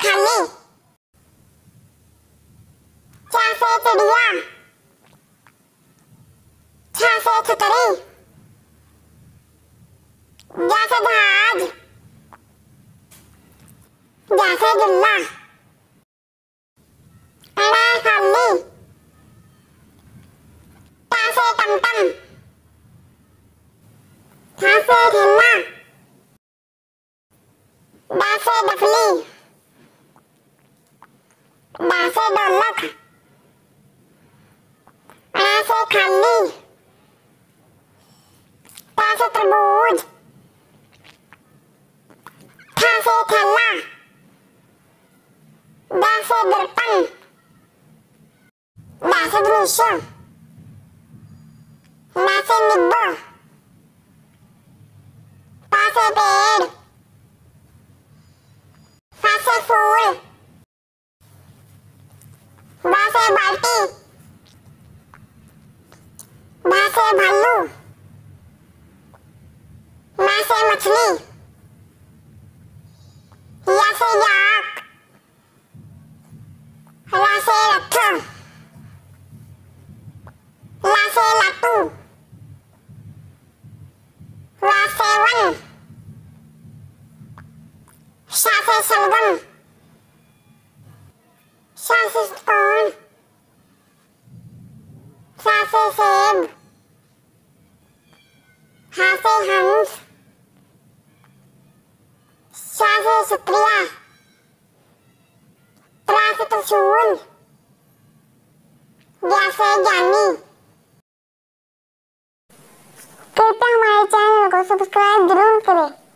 ทันนี่ชาเฟอร์จเลียาเฟอร์กูตอรี่ยาสบายยาสดุลล่าอะไรทันนี่ชาเฟอตันตันทาเฟอเทนล่า b าเ f a l o b u Nasi banget Nasi kali Nasi terbud Nasi kala Nasi berpan Nasi berusia Nasi nibbah Nasi ber Nasi full बाल्टी बा से भालू मा से मछली या से याक ला से रथ ला से लाटू ला से वन शा से शलगम शा से Hazel Sam, Hazel Hans, Syazil Satria, Prasetyo Suwun, Biasa Jani. Kita my channel ko subscribe जरूर करें